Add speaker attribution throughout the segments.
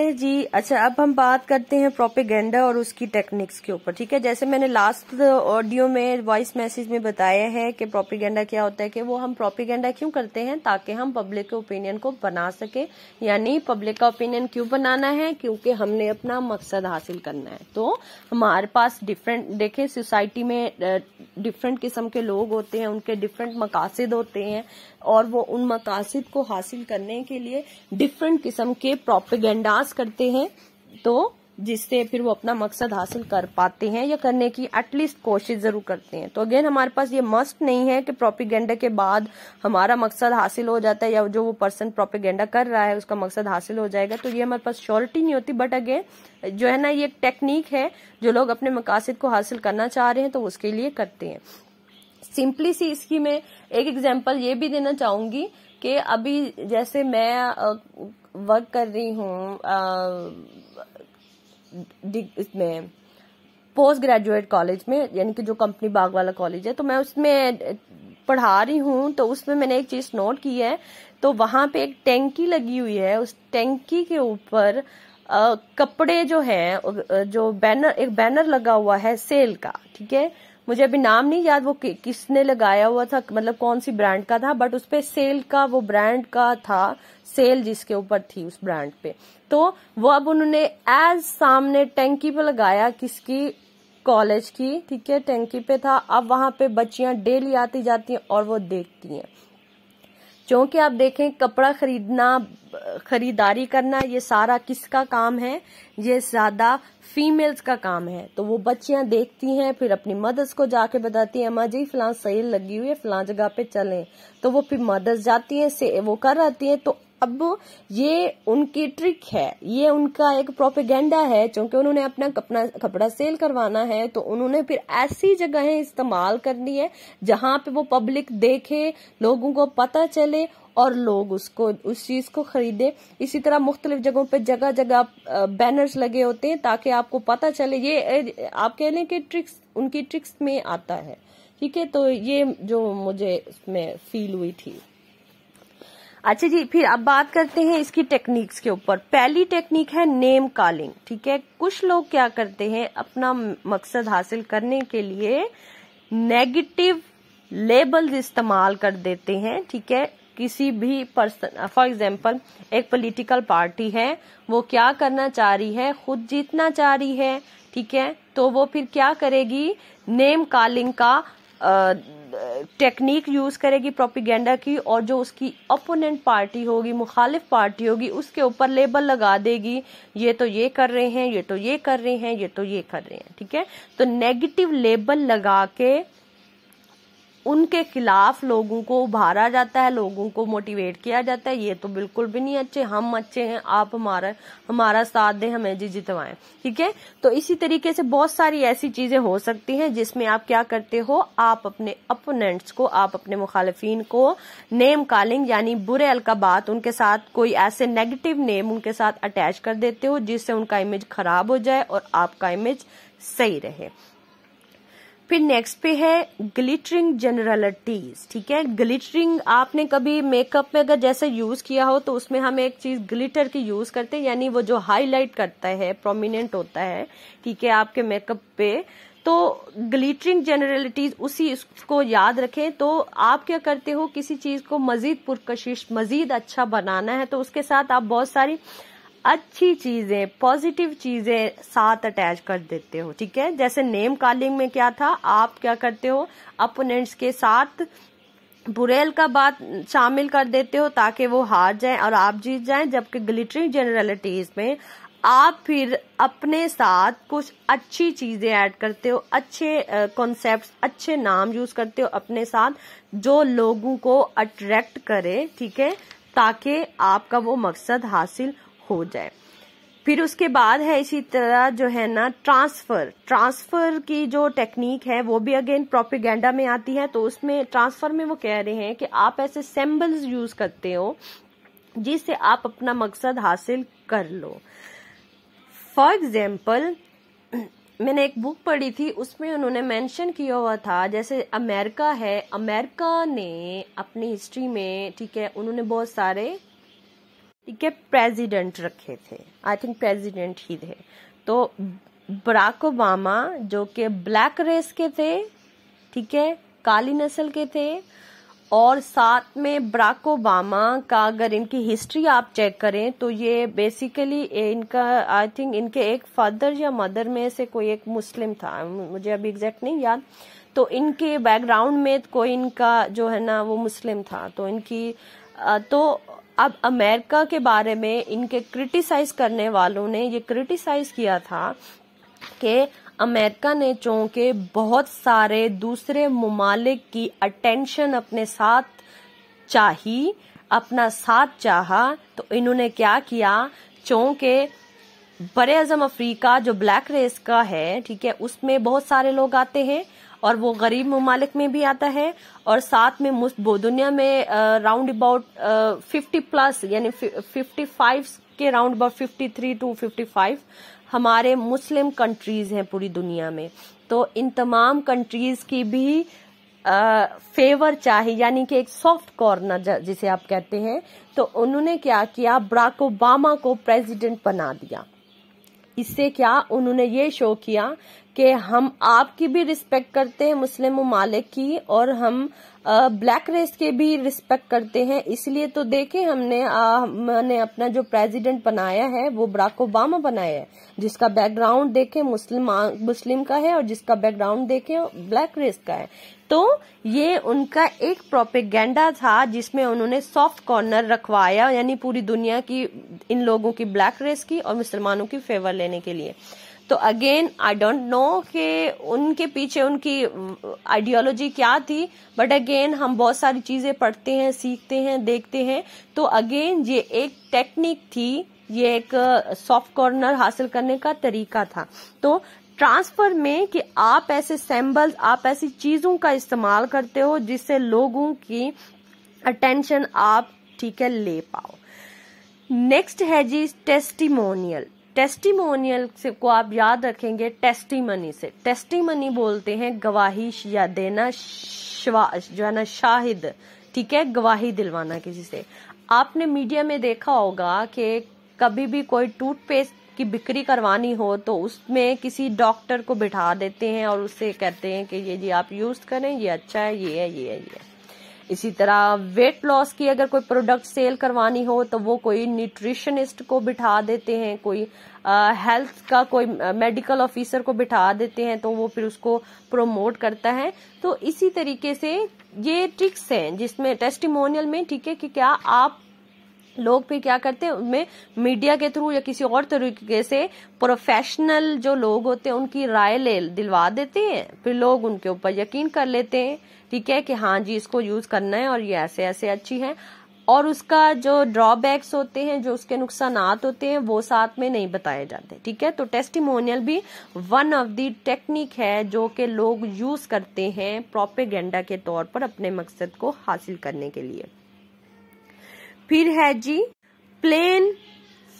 Speaker 1: हैं जी अच्छा अब हम बात करते हैं प्रोपेगेंडा और उसकी टेक्निक्स के ऊपर ठीक है जैसे मैंने लास्ट ऑडियो में वॉइस मैसेज में बताया है कि प्रोपेगेंडा क्या होता है कि वो हम प्रोपेगेंडा क्यों करते हैं ताकि हम पब्लिक के ओपिनियन को बना सके यानी पब्लिक का ओपिनियन क्यों बनाना है क्योंकि हमने अपना मकसद हासिल करना है तो हमारे पास डिफरेंट देखे सोसाइटी में डिफरेंट किस्म के लोग होते हैं उनके डिफरेंट मकासद होते हैं और वो उन मकासद को हासिल करने के लिए डिफरेंट किस्म के प्रोपेगेंडाज प्रयास करते हैं तो जिससे फिर वो अपना मकसद हासिल कर पाते हैं या करने की एटलीस्ट कोशिश जरूर करते हैं तो अगेन हमारे पास ये मस्ट नहीं है कि प्रोपिगेंडा के बाद हमारा मकसद हासिल हो जाता है या जो वो पर्सन प्रोपिगेंडा कर रहा है उसका मकसद हासिल हो जाएगा तो ये हमारे पास श्योरिटी नहीं होती बट अगेन जो है ना ये एक टेक्निक है जो लोग अपने मकासद को हासिल करना चाह रहे हैं तो उसके लिए करते हैं सिंपली सी इसकी मैं एक एग्जाम्पल ये भी देना चाहूंगी कि अभी जैसे मैं वर्क कर रही हूँ इसमें पोस्ट ग्रेजुएट कॉलेज में यानी कि जो कंपनी बाग वाला कॉलेज है तो मैं उसमें पढ़ा रही हूँ तो उसमें मैंने एक चीज़ नोट की है तो वहां पे एक टैंकी लगी हुई है उस टैंकी के ऊपर कपड़े जो है जो बैनर एक बैनर लगा हुआ है सेल का ठीक है मुझे अभी नाम नहीं याद वो कि, किसने लगाया हुआ था मतलब कौन सी ब्रांड का था बट उसपे सेल का वो ब्रांड का था सेल जिसके ऊपर थी उस ब्रांड पे तो वो अब उन्होंने एज सामने टैंकी पे लगाया किसकी कॉलेज की ठीक है टैंकी पे था अब वहां पे बच्चियां डेली आती जाती हैं और वो देखती हैं क्योंकि आप देखें कपड़ा खरीदना खरीदारी करना ये सारा किसका काम है ये ज्यादा फीमेल्स का काम है तो वो बच्चियां देखती हैं फिर अपनी मदर्स को जाके बताती हैं अम्मा जी फलां सेल लगी हुई है फलां जगह पे चलें तो वो फिर मदर्स जाती हैं से वो कर आती हैं तो अब ये उनकी ट्रिक है ये उनका एक प्रोपेगेंडा है क्योंकि उन्होंने अपना कपड़ा कपड़ा सेल करवाना है तो उन्होंने फिर ऐसी जगहें इस्तेमाल करनी है जहां पे वो पब्लिक देखे लोगों को पता चले और लोग उसको उस चीज को खरीदे इसी तरह मुख्तलिफ जगहों पे जगह जगह बैनर्स लगे होते हैं ताकि आपको पता चले ये आप कह लें कि ट्रिक्स उनकी ट्रिक्स में आता है ठीक है तो ये जो मुझे इसमें फील हुई थी अच्छा जी फिर अब बात करते हैं इसकी टेक्निक्स के ऊपर पहली टेक्निक है नेम कॉलिंग ठीक है कुछ लोग क्या करते हैं अपना मकसद हासिल करने के लिए नेगेटिव लेबल्स इस्तेमाल कर देते हैं ठीक है किसी भी पर्सन फॉर एग्जाम्पल एक पॉलिटिकल पार्टी है वो क्या करना चाह रही है खुद जीतना चाह रही है ठीक है तो वो फिर क्या करेगी नेम कॉलिंग का टेक्निक यूज करेगी प्रोपिगेंडा की और जो उसकी अपोनेंट पार्टी होगी मुखालिफ पार्टी होगी उसके ऊपर लेबल लगा देगी ये तो ये कर रहे हैं ये तो ये कर रहे हैं ये तो ये कर रहे हैं ठीक है तो नेगेटिव लेबल लगा के उनके खिलाफ लोगों को उभारा जाता है लोगों को मोटिवेट किया जाता है ये तो बिल्कुल भी नहीं अच्छे हम अच्छे हैं आप हमारा हमारा साथ दें हमें जी जितवाएं ठीक है तो इसी तरीके से बहुत सारी ऐसी चीजें हो सकती हैं जिसमें आप क्या करते हो आप अपने अपोनेंट्स को आप अपने मुखालफिन को नेम कॉलिंग यानी बुरे अलकाबात उनके साथ कोई ऐसे नेगेटिव नेम उनके साथ अटैच कर देते हो जिससे उनका इमेज खराब हो जाए और आपका इमेज सही रहे फिर नेक्स्ट पे है ग्लिटरिंग जनरलिटीज ठीक है ग्लिटरिंग आपने कभी मेकअप में अगर जैसे यूज किया हो तो उसमें हम एक चीज ग्लिटर की यूज करते हैं यानी वो जो हाईलाइट करता है प्रोमिनेंट होता है ठीक है आपके मेकअप पे तो ग्लिटरिंग जनरलिटीज उसी उसको याद रखें तो आप क्या करते हो किसी चीज को मजीद पुरकशिश मजीद अच्छा बनाना है तो उसके साथ आप बहुत सारी अच्छी चीजें पॉजिटिव चीजें साथ अटैच कर देते हो ठीक है जैसे नेम कॉलिंग में क्या था आप क्या करते हो अपोनेंट्स के साथ बुरेल का बात शामिल कर देते हो ताकि वो हार जाए और आप जीत जाए जबकि ग्लिटरी जनरलिटीज में आप फिर अपने साथ कुछ अच्छी चीजें ऐड करते हो अच्छे कॉन्सेप्ट अच्छे नाम यूज करते हो अपने साथ जो लोगों को अट्रैक्ट करे ठीक है ताकि आपका वो मकसद हासिल हो जाए फिर उसके बाद है इसी तरह जो है ना ट्रांसफर ट्रांसफर की जो टेक्निक है वो भी अगेन प्रोपिगेंडा में आती है तो उसमें ट्रांसफर में वो कह रहे हैं कि आप ऐसे सिम्बल्स यूज करते हो जिससे आप अपना मकसद हासिल कर लो फॉर एग्जाम्पल मैंने एक बुक पढ़ी थी उसमें उन्होंने मेंशन किया हुआ था जैसे अमेरिका है अमेरिका ने अपनी हिस्ट्री में ठीक है उन्होंने बहुत सारे ठीक है प्रेसिडेंट रखे थे आई थिंक प्रेसिडेंट ही थे तो बराक ओबामा जो कि ब्लैक रेस के थे ठीक है काली नस्ल के थे और साथ में बराक ओबामा का अगर इनकी हिस्ट्री आप चेक करें तो ये बेसिकली इनका आई थिंक इनके एक फादर या मदर में से कोई एक मुस्लिम था मुझे अभी एग्जैक्ट नहीं याद तो इनके बैकग्राउंड में कोई इनका जो है ना वो मुस्लिम था तो इनकी तो अब अमेरिका के बारे में इनके क्रिटिसाइज करने वालों ने ये क्रिटिसाइज किया था कि अमेरिका ने चूंकि बहुत सारे दूसरे ममालिक की अटेंशन अपने साथ चाही अपना साथ चाहा तो इन्होंने क्या किया चूंकि बड़े अजम अफ्रीका जो ब्लैक रेस का है ठीक है उसमें बहुत सारे लोग आते हैं और वो गरीब ममालिक में भी आता है और साथ में दुनिया में राउंड अबाउट फिफ्टी प्लस यानी फिफ्टी फाइव के round about fifty three to fifty five हमारे मुस्लिम कंट्रीज हैं पूरी दुनिया में तो इन तमाम कंट्रीज की भी फेवर चाहिए यानी कि एक सॉफ्ट कॉर्नर जिसे आप कहते हैं तो उन्होंने क्या किया ब्राक ओबामा को प्रेसिडेंट बना दिया इससे क्या उन्होंने ये शो किया कि हम आपकी भी रिस्पेक्ट करते हैं मुस्लिम ममालिक की और हम ब्लैक रेस के भी रिस्पेक्ट करते हैं इसलिए तो देखें हमने आ, मैंने अपना जो प्रेसिडेंट बनाया है वो बराक ओबामा बनाया है जिसका बैकग्राउंड देखें मुस्लिम मुस्लिम का है और जिसका बैकग्राउंड देखें ब्लैक रेस का है तो ये उनका एक प्रोपेगेंडा था जिसमें उन्होंने सॉफ्ट कॉर्नर रखवाया यानी पूरी दुनिया की इन लोगों की ब्लैक रेस की और मुसलमानों की फेवर लेने के लिए तो अगेन आई डोंट नो कि उनके पीछे उनकी आइडियोलॉजी uh, क्या थी बट अगेन हम बहुत सारी चीजें पढ़ते हैं सीखते हैं देखते हैं तो अगेन ये एक टेक्निक थी ये एक सॉफ्ट uh, कॉर्नर हासिल करने का तरीका था तो ट्रांसफर में कि आप ऐसे सैम्बल्स आप ऐसी चीजों का इस्तेमाल करते हो जिससे लोगों की अटेंशन आप ठीक है ले पाओ नेक्स्ट है जी टेस्टिमोनियल टेस्टिमोनियल से को आप याद रखेंगे टेस्टिमनी से टेस्टिमनी बोलते हैं गवाही या देना जो है ना शाहिद ठीक है गवाही दिलवाना किसी से आपने मीडिया में देखा होगा कि कभी भी कोई टूथपेस्ट की बिक्री करवानी हो तो उसमें किसी डॉक्टर को बिठा देते हैं और उससे कहते हैं कि ये जी आप यूज़ करें ये अच्छा है ये है ये है ये है इसी तरह वेट लॉस की अगर कोई प्रोडक्ट सेल करवानी हो तो वो कोई न्यूट्रिशनिस्ट को बिठा देते हैं कोई हेल्थ का कोई मेडिकल ऑफिसर को बिठा देते हैं तो वो फिर उसको प्रमोट करता है तो इसी तरीके से ये ट्रिक्स हैं जिसमें टेस्टिमोनियल में ठीक है कि क्या आप लोग फिर क्या करते हैं उनमें मीडिया के थ्रू या किसी और तरीके से प्रोफेशनल जो लोग होते हैं उनकी राय ले दिलवा देते हैं फिर लोग उनके ऊपर यकीन कर लेते हैं ठीक है कि हाँ जी इसको यूज करना है और ये ऐसे ऐसे अच्छी है और उसका जो ड्रॉबैक्स होते हैं जो उसके नुकसान होते हैं वो साथ में नहीं बताए जाते ठीक है तो टेस्टिमोनियल भी वन ऑफ दी टेक्निक है जो कि लोग यूज करते हैं प्रोपेगेंडा के तौर पर अपने मकसद को हासिल करने के लिए फिर है जी प्लेन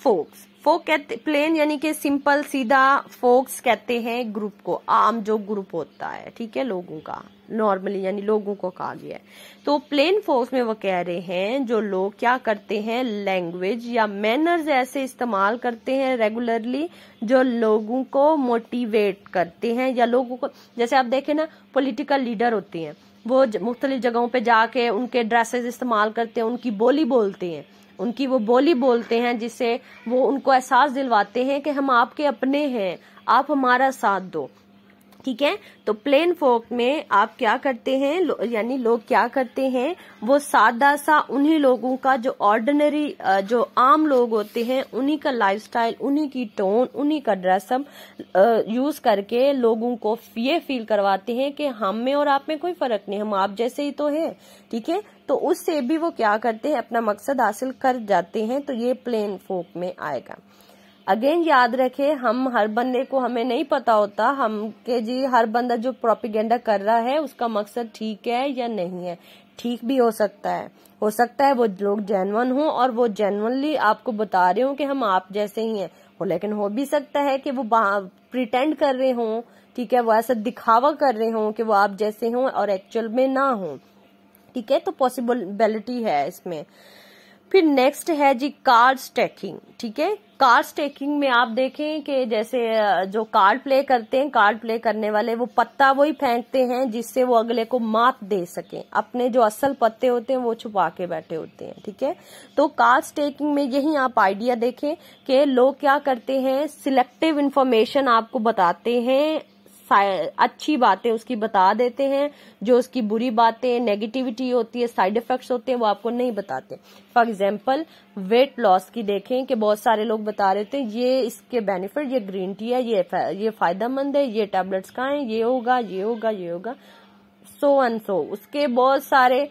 Speaker 1: फोक्स फोक कहते प्लेन यानी कि सिंपल सीधा फोक्स कहते हैं ग्रुप को आम जो ग्रुप होता है ठीक है लोगों का नॉर्मली यानी लोगों को कहा गया है तो प्लेन फोक्स में वो कह रहे हैं जो लोग क्या करते हैं लैंग्वेज या मैनर्स ऐसे इस्तेमाल करते हैं रेगुलरली जो लोगों को मोटिवेट करते हैं या लोगों को जैसे आप देखें ना पोलिटिकल लीडर होते हैं वो मुख्तलिफ जगहों पे जाके उनके ड्रेसेस इस्तेमाल करते हैं उनकी बोली बोलते हैं उनकी वो बोली बोलते हैं जिससे वो उनको एहसास दिलवाते हैं कि हम आपके अपने हैं आप हमारा साथ दो ठीक है तो प्लेन फोक में आप क्या करते हैं लो, यानी लोग क्या करते हैं वो सादा सा उन्हीं लोगों का जो ऑर्डिनरी जो आम लोग होते हैं उन्हीं का लाइफस्टाइल उन्हीं की टोन उन्हीं का ड्रेसअप यूज करके लोगों को ये फील करवाते हैं कि हम में और आप में कोई फर्क नहीं हम आप जैसे ही तो है ठीक है तो उससे भी वो क्या करते हैं अपना मकसद हासिल कर जाते हैं तो ये प्लेन फोक में आएगा अगेन याद रखे हम हर बंदे को हमें नहीं पता होता हम के जी हर बंदा जो प्रोपिगेंडा कर रहा है उसका मकसद ठीक है या नहीं है ठीक भी हो सकता है हो सकता है वो लोग जेनवन हो और वो जेनवनली आपको बता रहे हो कि हम आप जैसे ही हैं वो लेकिन हो भी सकता है कि वो प्रिटेंड कर रहे हों ठीक है वो ऐसा दिखावा कर रहे हों कि वो आप जैसे हों और एक्चुअल में ना हो ठीक है तो पॉसिबिलिटी है इसमें फिर नेक्स्ट है जी कार्ड स्टैकिंग ठीक है कार्ड टेकिंग में आप देखें कि जैसे जो कार्ड प्ले करते हैं कार्ड प्ले करने वाले वो पत्ता वही फेंकते हैं जिससे वो अगले को मात दे सकें अपने जो असल पत्ते होते हैं वो छुपा के बैठे होते हैं ठीक है तो कार्ड टेकिंग में यही आप आइडिया देखें कि लोग क्या करते हैं सिलेक्टिव इन्फॉर्मेशन आपको बताते हैं अच्छी बातें उसकी बता देते हैं जो उसकी बुरी बातें नेगेटिविटी होती है साइड इफेक्ट्स होते हैं वो आपको नहीं बताते फॉर एग्जाम्पल वेट लॉस की देखें कि बहुत सारे लोग बता रहे थे ये इसके बेनिफिट ये ग्रीन टी है ये ये फायदेमंद है ये टेबलेट्स का है ये होगा ये होगा ये होगा सो एन सो उसके बहुत सारे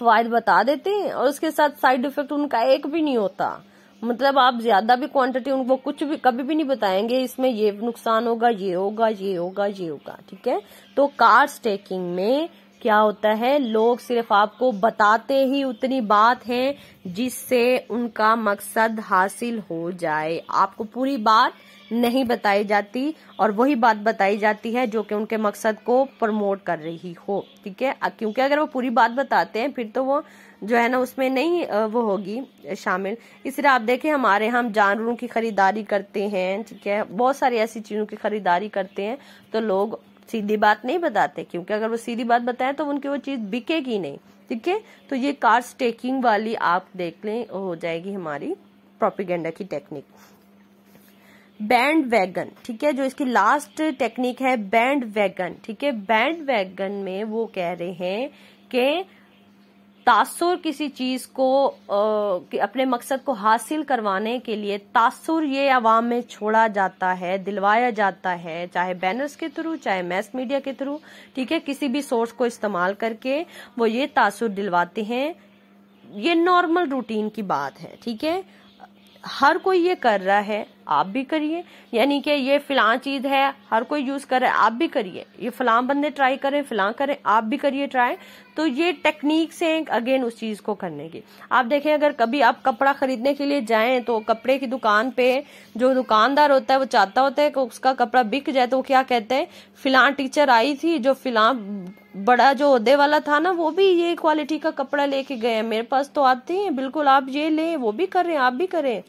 Speaker 1: फायदे बता देते हैं और उसके साथ साइड इफेक्ट उनका एक भी नहीं होता मतलब आप ज्यादा भी क्वांटिटी उनको कुछ भी कभी भी नहीं बताएंगे इसमें ये नुकसान होगा ये होगा ये होगा ये होगा ठीक है तो कार्स टेकिंग में क्या होता है लोग सिर्फ आपको बताते ही उतनी बात है जिससे उनका मकसद हासिल हो जाए आपको पूरी बात नहीं बताई जाती और वही बात बताई जाती है जो कि उनके मकसद को प्रमोट कर रही हो ठीक है क्योंकि अगर वो पूरी बात बताते हैं फिर तो वो जो है ना उसमें नहीं वो होगी शामिल इसलिए आप देखें हमारे यहाँ हम जानवरों की खरीदारी करते हैं ठीक है बहुत सारी ऐसी चीज़ों की खरीदारी करते हैं तो लोग सीधी बात नहीं बताते क्योंकि अगर वो सीधी बात बताएं तो उनकी वो चीज़ बिकेगी नहीं ठीक है तो ये कार्स टेकिंग वाली आप देख लें हो जाएगी हमारी प्रोपिगेंडा की टेक्निक बैंड वैगन ठीक है जो इसकी लास्ट टेक्निक है बैंड वैगन ठीक है बैंड वैगन में वो कह रहे हैं कि तासुर किसी चीज को आ, कि अपने मकसद को हासिल करवाने के लिए तासुर ये आवाम में छोड़ा जाता है दिलवाया जाता है चाहे बैनर्स के थ्रू चाहे मैस मीडिया के थ्रू ठीक है किसी भी सोर्स को इस्तेमाल करके वो ये तासुर दिलवाते हैं ये नॉर्मल रूटीन की बात है ठीक है हर कोई ये कर रहा है आप भी करिए यानी कि ये फिलहाल चीज़ है हर कोई यूज़ करे आप भी करिए ये फिलां बंदे ट्राई करें फिलां करें आप भी करिए ट्राई तो ये टेक्निक से अगेन उस चीज़ को करने की आप देखें अगर कभी आप कपड़ा खरीदने के लिए जाएं तो कपड़े की दुकान पे जो दुकानदार होता है वो चाहता होता है कि उसका कपड़ा बिक जाए तो वो क्या कहते हैं फिलहाल टीचर आई थी जो फिलहाल बड़ा जो उदे वाला था ना वो भी ये क्वालिटी का कपड़ा लेके गए मेरे पास तो आते हैं बिल्कुल आप ये लें वो भी कर रहे हैं आप भी करें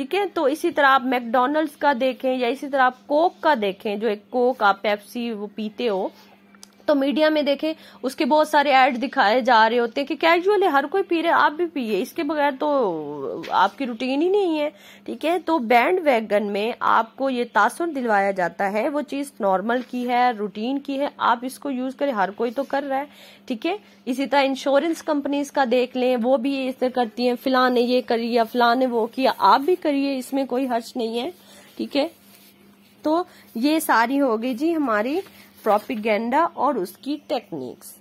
Speaker 1: ठीक है तो इसी तरह आप मैकडोनल्ड्स का देखें या इसी तरह आप कोक का देखें जो एक कोक आप पेप्सी वो पीते हो तो मीडिया में देखें उसके बहुत सारे एड दिखाए जा रहे होते हैं कि कैजुअली हर कोई पी रहे आप भी पिए इसके बगैर तो आपकी रूटीन ही नहीं है ठीक है तो बैंड वैगन में आपको ये तासुर दिलवाया जाता है वो चीज़ नॉर्मल की है रूटीन की है आप इसको यूज़ करें हर कोई तो कर रहा है ठीक है इसी तरह इंश्योरेंस कंपनीज का देख लें वो भी इस तरह करती है फिलहाल ने ये करी या फिलहाल ने वो किया आप भी करिए इसमें कोई हर्च नहीं है ठीक है तो ये सारी हो गई जी हमारी प्रोपिगेंडा और उसकी टेक्निक्स